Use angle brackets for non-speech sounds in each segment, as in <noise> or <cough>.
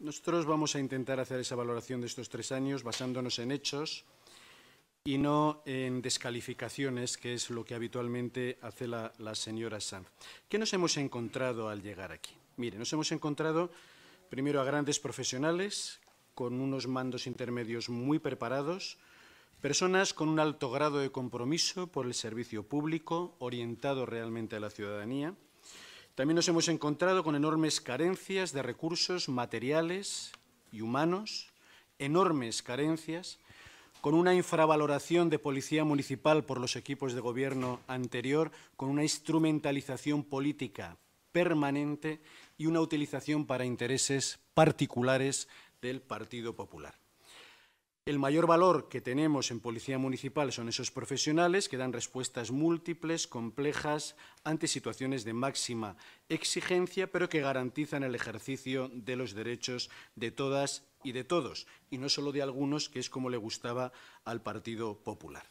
Nosotros vamos a intentar hacer esa valoración de estos tres años basándonos en hechos y no en descalificaciones, que es lo que habitualmente hace la, señora Sanz. ¿Qué nos hemos encontrado al llegar aquí? Mire, nos hemos encontrado primero a grandes profesionales con unos mandos intermedios muy preparados, Personas con un alto grado de compromiso por el servicio público, orientado realmente a la ciudadanía, también nos hemos encontrado con enormes carencias de recursos materiales y humanos, enormes carencias, con una infravaloración de policía municipal por los equipos de gobierno anterior, con una instrumentalización política permanente y una utilización para intereses particulares del Partido Popular. El mayor valor que tenemos en Policía Municipal son esos profesionales que dan respuestas múltiples, complejas, ante situaciones de máxima exigencia, pero que garantizan el ejercicio de los derechos de todas y de todos, y no solo de algunos, que es como le gustaba al Partido Popular.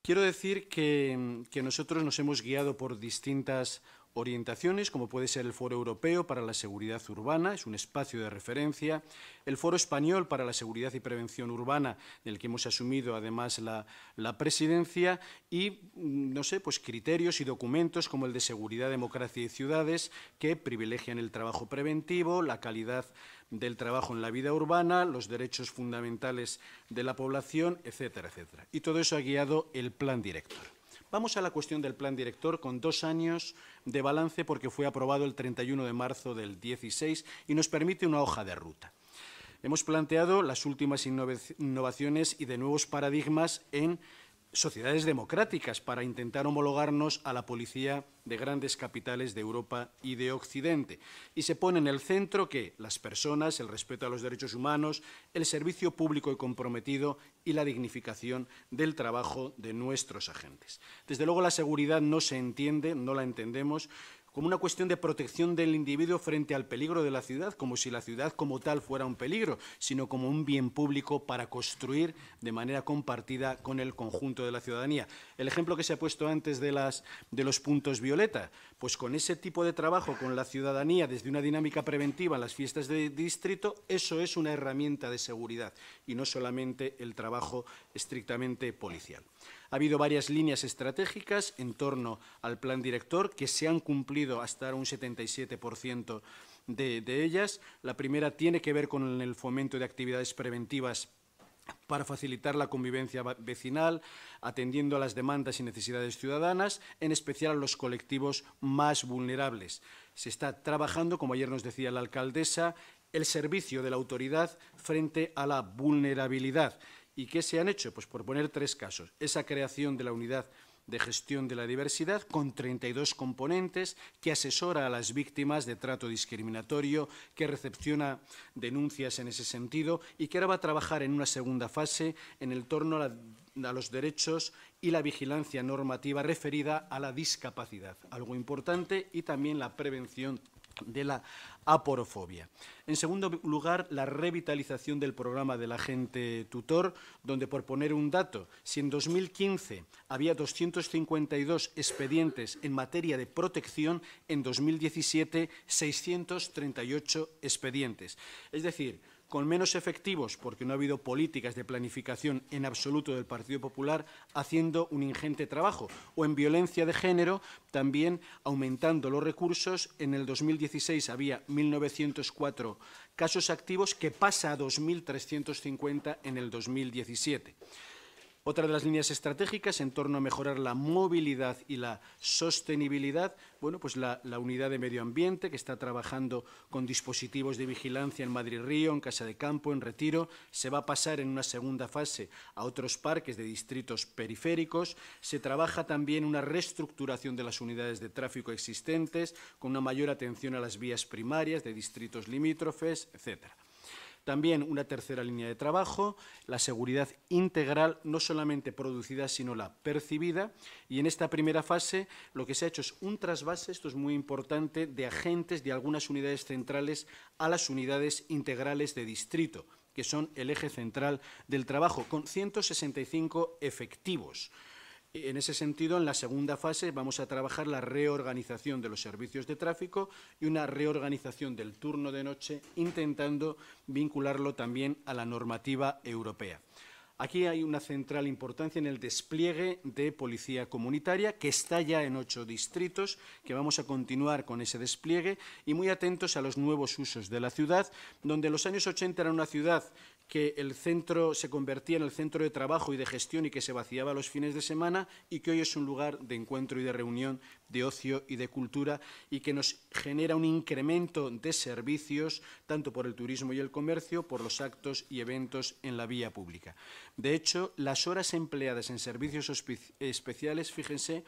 Quiero decir que, nosotros nos hemos guiado por distintas orientaciones como puede ser el Foro Europeo para la Seguridad Urbana, es un espacio de referencia, el Foro Español para la Seguridad y Prevención Urbana, del que hemos asumido además la, presidencia, y, mm, no sé, pues criterios y documentos como el de Seguridad, Democracia y Ciudades, que privilegian el trabajo preventivo, la calidad del trabajo en la vida urbana, los derechos fundamentales de la población, etcétera, etcétera. Y todo eso ha guiado el plan director. Vamos a la cuestión del plan director con dos años de balance porque fue aprobado el 31 de marzo del 16 y nos permite una hoja de ruta. Hemos planteado las últimas innovaciones y de nuevos paradigmas en sociedades democráticas para intentar homologarnos a la policía de grandes capitales de Europa y de Occidente. Y se pone en el centro que las personas, el respeto a los derechos humanos, el servicio público y comprometido y la dignificación del trabajo de nuestros agentes. Desde luego la seguridad no se entiende, no la entendemos como una cuestión de protección del individuo frente al peligro de la ciudad, como si la ciudad como tal fuera un peligro, sino como un bien público para construir de manera compartida con el conjunto de la ciudadanía. El ejemplo que se ha puesto antes de, las, de los puntos violeta, pues con ese tipo de trabajo con la ciudadanía desde una dinámica preventiva en las fiestas de distrito, eso es una herramienta de seguridad y no solamente el trabajo estrictamente policial. Ha habido varias líneas estratégicas en torno al plan director que se han cumplido hasta un 77% de, ellas. La primera tiene que ver con el fomento de actividades preventivas para facilitar la convivencia vecinal, atendiendo a las demandas y necesidades ciudadanas, en especial a los colectivos más vulnerables. Se está trabajando, como ayer nos decía la alcaldesa, el servicio de la autoridad frente a la vulnerabilidad ¿Y qué se han hecho? Pues por poner tres casos. Esa creación de la unidad de gestión de la diversidad con 32 componentes que asesora a las víctimas de trato discriminatorio, que recepciona denuncias en ese sentido y que ahora va a trabajar en una segunda fase en el torno a, a los derechos y la vigilancia normativa referida a la discapacidad, algo importante, y también la prevención de la aporofobia. En segundo lugar, la revitalización del programa del agente tutor, donde, por poner un dato, si en 2015 había 252 expedientes en materia de protección, en 2017 638 expedientes. Es decir, con menos efectivos, porque no ha habido políticas de planificación en absoluto del Partido Popular, haciendo un ingente trabajo, o en violencia de género, también aumentando los recursos. En el 2016 había 1.904 casos activos, que pasa a 2.350 en el 2017. Otra de las líneas estratégicas en torno a mejorar la movilidad y la sostenibilidad, bueno, pues la, la, unidad de medio ambiente que está trabajando con dispositivos de vigilancia en Madrid Río, en Casa de Campo, en Retiro, se va a pasar en una segunda fase a otros parques de distritos periféricos. Se trabaja también una reestructuración de las unidades de tráfico existentes con una mayor atención a las vías primarias de distritos limítrofes, etcétera. También una tercera línea de trabajo, la seguridad integral, no solamente producida, sino la percibida. Y en esta primera fase lo que se ha hecho es un trasvase, esto es muy importante, de agentes de algunas unidades centrales a las unidades integrales de distrito, que son el eje central del trabajo, con 165 efectivos. En ese sentido, en la segunda fase vamos a trabajar la reorganización de los servicios de tráfico y una reorganización del turno de noche, intentando vincularlo también a la normativa europea. Aquí hay una central importancia en el despliegue de policía comunitaria, que está ya en ocho distritos, que vamos a continuar con ese despliegue y muy atentos a los nuevos usos de la ciudad, donde en los años 80 era una ciudad que el centro se convertía en el centro de trabajo y de gestión y que se vaciaba los fines de semana y que hoy es un lugar de encuentro y de reunión, de ocio y de cultura y que nos genera un incremento de servicios tanto por el turismo y el comercio, por los actos y eventos en la vía pública. De hecho, las horas empleadas en servicios especiales, fíjense,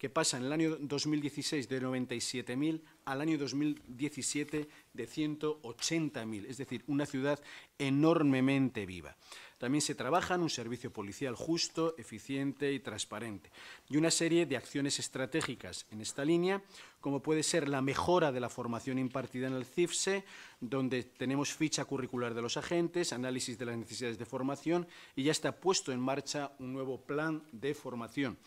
que pasa en el año 2016 de 97.000 al año 2017 de 180.000, es decir, una ciudad enormemente viva. También se trabaja en un servicio policial justo, eficiente y transparente, y una serie de acciones estratégicas en esta línea, como puede ser la mejora de la formación impartida en el CIFSE, donde tenemos ficha curricular de los agentes, análisis de las necesidades de formación y ya está puesto en marcha un nuevo plan de formación.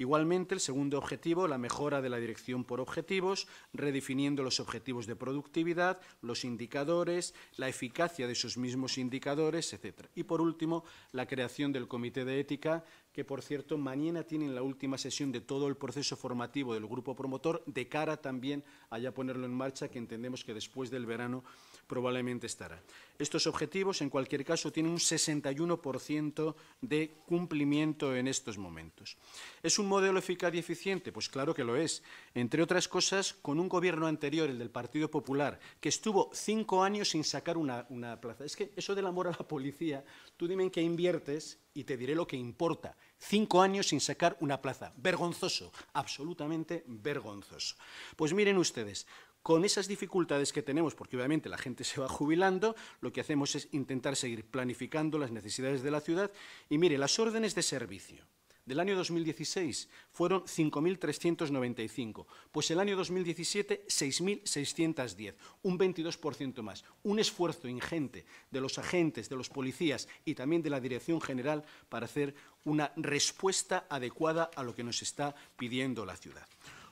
Igualmente, el segundo objetivo, la mejora de la dirección por objetivos, redefiniendo los objetivos de productividad, los indicadores, la eficacia de esos mismos indicadores, etc. Y, por último, la creación del Comité de Ética, que, por cierto, mañana tienen la última sesión de todo el proceso formativo del grupo promotor, de cara también a ya ponerlo en marcha, que entendemos que después del verano probablemente estará. Estos objetivos, en cualquier caso, tienen un 61% de cumplimiento en estos momentos. ¿Es un modelo eficaz y eficiente? Pues claro que lo es. Entre otras cosas, con un gobierno anterior, el del Partido Popular, que estuvo cinco años sin sacar una, plaza. Es que eso del amor a la policía, tú dime en qué inviertes y te diré lo que importa. Cinco años sin sacar una plaza. Vergonzoso, absolutamente vergonzoso. Pues miren ustedes, con esas dificultades que tenemos, porque obviamente la gente <laughs> se va jubilando, lo que hacemos es intentar seguir planificando las necesidades de la ciudad. Y mire, las órdenes de servicio del año 2016 fueron 5.395, pues el año 2017 6.610, un 22% más. Un esfuerzo ingente de los agentes, de los policías y también de la Dirección General para hacer una respuesta adecuada a lo que nos está pidiendo la ciudad.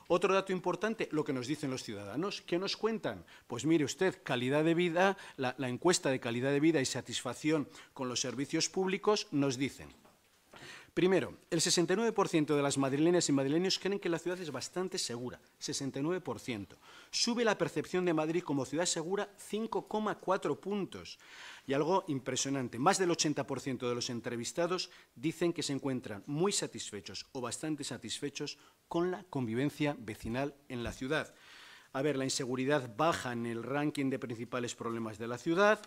Otro dato importante, lo que nos dicen los ciudadanos. ¿Qué nos cuentan? Pues mire usted, calidad de vida, la, la encuesta de calidad de vida y satisfacción con los servicios públicos nos dicen Primero, el 69% de las madrileñas y madrileños creen que la ciudad es bastante segura, 69%. Sube la percepción de Madrid como ciudad segura 5,4 puntos. Y algo impresionante, más del 80% de los entrevistados dicen que se encuentran muy satisfechos o bastante satisfechos con la convivencia vecinal en la ciudad. A ver, la inseguridad baja en el ranking de principales problemas de la ciudad,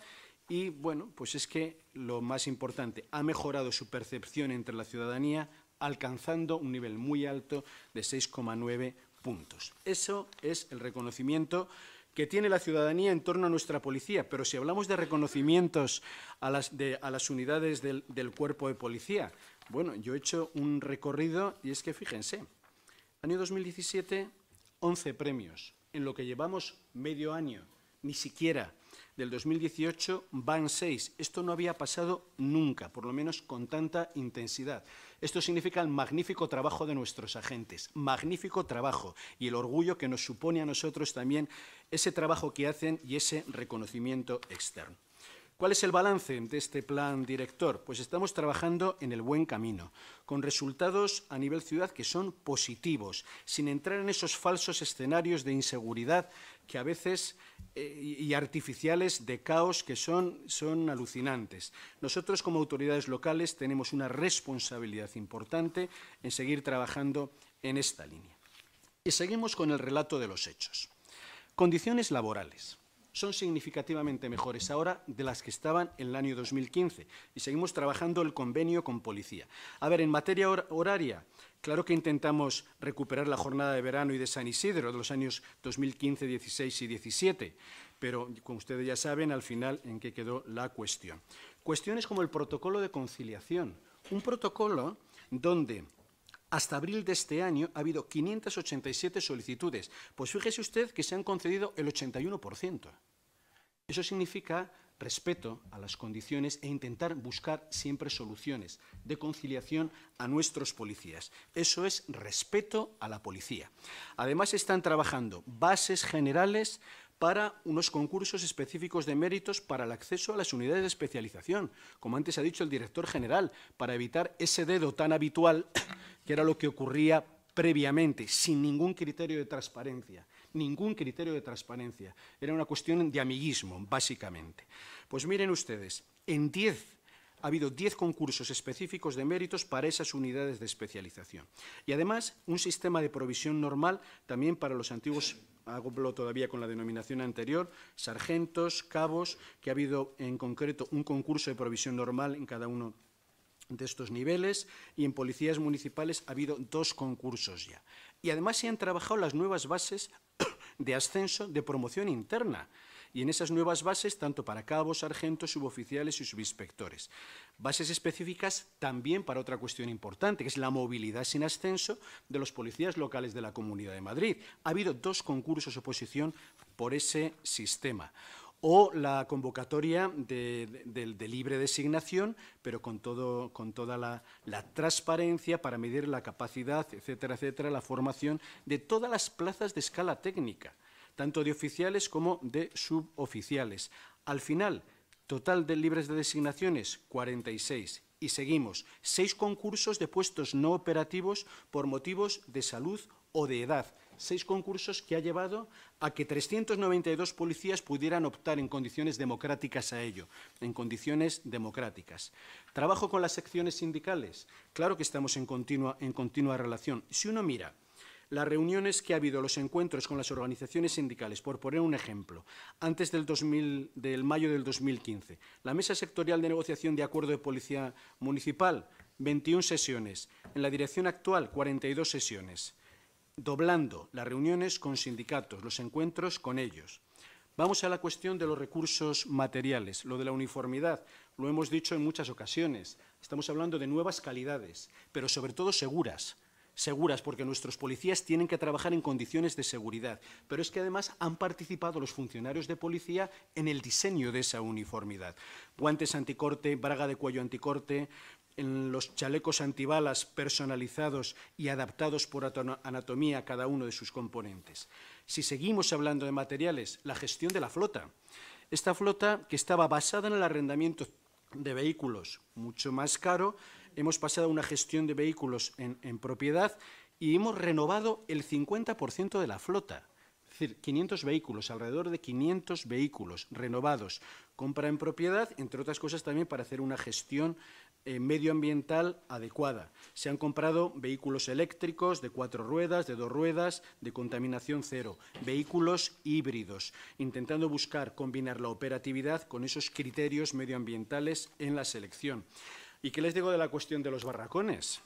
y bueno, pues es que lo más importante, ha mejorado su percepción entre la ciudadanía alcanzando un nivel muy alto de 6,9 puntos. Eso es el reconocimiento que tiene la ciudadanía en torno a nuestra policía, pero si hablamos de reconocimientos a las, unidades del, del cuerpo de policía, bueno, yo he hecho un recorrido y es que fíjense, año 2017, 11 premios, en lo que llevamos medio año, ni siquiera del 2018 van seis. Esto no había pasado nunca, por lo menos con tanta intensidad. Esto significa el magnífico trabajo de nuestros agentes, magnífico trabajo y el orgullo que nos supone a nosotros también ese trabajo que hacen y ese reconocimiento externo. ¿Cuál es el balance de este plan director? Pues estamos trabajando en el buen camino, con resultados a nivel ciudad que son positivos, sin entrar en esos falsos escenarios de inseguridad que a veces eh, y artificiales de caos que son, son alucinantes. Nosotros como autoridades locales tenemos una responsabilidad importante en seguir trabajando en esta línea. Y seguimos con el relato de los hechos. Condiciones laborales son significativamente mejores ahora de las que estaban en el año 2015 y seguimos trabajando el convenio con policía. A ver, en materia horaria, claro que intentamos recuperar la jornada de verano y de San Isidro de los años 2015, 16 y 17, pero como ustedes ya saben, al final en qué quedó la cuestión. Cuestiones como el protocolo de conciliación, un protocolo donde hasta abril de este año ha habido 587 solicitudes. Pues fíjese usted que se han concedido el 81%. Eso significa respeto a las condiciones e intentar buscar siempre soluciones de conciliación a nuestros policías. Eso es respeto a la policía. Además están trabajando bases generales para unos concursos específicos de méritos para el acceso a las unidades de especialización, como antes ha dicho el director general, para evitar ese dedo tan habitual <coughs> que era lo que ocurría previamente, sin ningún criterio de transparencia, ningún criterio de transparencia. Era una cuestión de amiguismo, básicamente. Pues miren ustedes, en 10 ha habido 10 concursos específicos de méritos para esas unidades de especialización. Y además, un sistema de provisión normal también para los antiguos hago todavía con la denominación anterior, sargentos, cabos, que ha habido en concreto un concurso de provisión normal en cada uno de estos niveles y en policías municipales ha habido dos concursos ya. Y además se han trabajado las nuevas bases <coughs> de ascenso de promoción interna y en esas nuevas bases tanto para cabos, sargentos, suboficiales y subinspectores. Bases específicas también para otra cuestión importante, que es la movilidad sin ascenso de los policías locales de la Comunidad de Madrid. Ha habido dos concursos oposición por ese sistema o la convocatoria de, libre designación, pero con, todo, con toda la, transparencia para medir la capacidad, etcétera, etcétera, la formación de todas las plazas de escala técnica tanto de oficiales como de suboficiales. Al final, total de libres de designaciones, 46. Y seguimos, seis concursos de puestos no operativos por motivos de salud o de edad. Seis concursos que ha llevado a que 392 policías pudieran optar en condiciones democráticas a ello, en condiciones democráticas. Trabajo con las secciones sindicales. Claro que estamos en continua, en continua relación. Si uno mira las reuniones que ha habido, los encuentros con las organizaciones sindicales, por poner un ejemplo, antes del, del mayo del 2015, la Mesa Sectorial de Negociación de Acuerdo de Policía Municipal, 21 sesiones, en la dirección actual, 42 sesiones, doblando las reuniones con sindicatos, los encuentros con ellos. Vamos a la cuestión de los recursos materiales, lo de la uniformidad, lo hemos dicho en muchas ocasiones, estamos hablando de nuevas calidades, pero sobre todo seguras, seguras, porque nuestros policías tienen que trabajar en condiciones de seguridad. Pero es que además han participado los funcionarios de policía en el diseño de esa uniformidad. Guantes anticorte, braga de cuello anticorte, los chalecos antibalas personalizados y adaptados por anatomía a cada uno de sus componentes. Si seguimos hablando de materiales, la gestión de la flota. Esta flota que estaba basada en el arrendamiento de vehículos mucho más caro, hemos pasado a una gestión de vehículos en, propiedad y hemos renovado el 50% de la flota. Es decir, 500 vehículos, alrededor de 500 vehículos renovados, compra en propiedad, entre otras cosas también para hacer una gestión eh, medioambiental adecuada. Se han comprado vehículos eléctricos de cuatro ruedas, de dos ruedas, de contaminación cero, vehículos híbridos, intentando buscar combinar la operatividad con esos criterios medioambientales en la selección. ¿Y qué les digo de la cuestión de los barracones?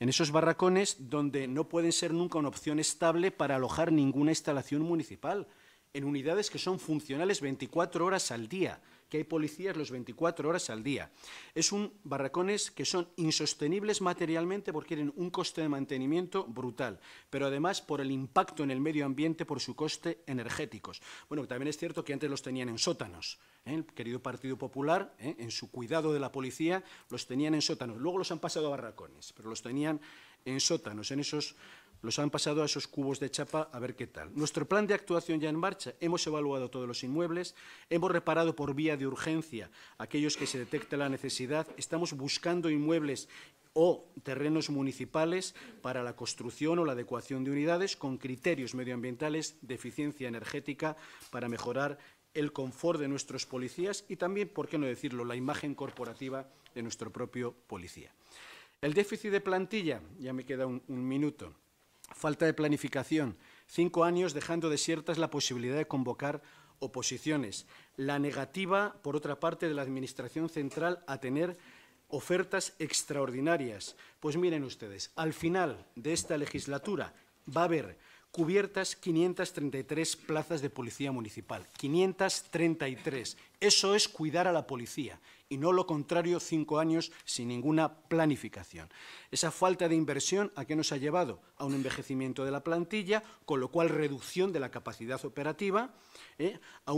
En esos barracones donde no pueden ser nunca una opción estable para alojar ninguna instalación municipal, en unidades que son funcionales 24 horas al día, que hay policías los 24 horas al día. Es un barracones que son insostenibles materialmente porque tienen un coste de mantenimiento brutal, pero además por el impacto en el medio ambiente, por su coste energético. Bueno, también es cierto que antes los tenían en sótanos. ¿eh? El querido Partido Popular, ¿eh? en su cuidado de la policía, los tenían en sótanos. Luego los han pasado a barracones, pero los tenían en sótanos, en esos los han pasado a esos cubos de chapa a ver qué tal. Nuestro plan de actuación ya en marcha, hemos evaluado todos los inmuebles, hemos reparado por vía de urgencia aquellos que se detecta la necesidad, estamos buscando inmuebles o terrenos municipales para la construcción o la adecuación de unidades con criterios medioambientales de eficiencia energética para mejorar el confort de nuestros policías y también, por qué no decirlo, la imagen corporativa de nuestro propio policía. El déficit de plantilla, ya me queda un, un minuto, Falta de planificación. Cinco años dejando desiertas la posibilidad de convocar oposiciones. La negativa, por otra parte, de la Administración Central a tener ofertas extraordinarias. Pues miren ustedes, al final de esta legislatura va a haber cubiertas 533 plazas de policía municipal. 533. Eso es cuidar a la policía y no lo contrario cinco años sin ninguna planificación. Esa falta de inversión a qué nos ha llevado? A un envejecimiento de la plantilla, con lo cual reducción de la capacidad operativa ¿eh? a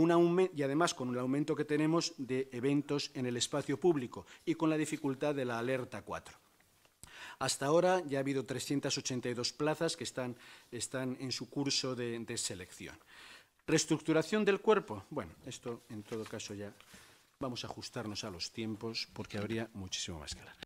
y además con el aumento que tenemos de eventos en el espacio público y con la dificultad de la alerta 4. Hasta ahora ya ha habido 382 plazas que están, están en su curso de, de selección. Reestructuración del cuerpo. Bueno, esto en todo caso ya Vamos a ajustarnos a los tiempos porque habría muchísimo más que hablar.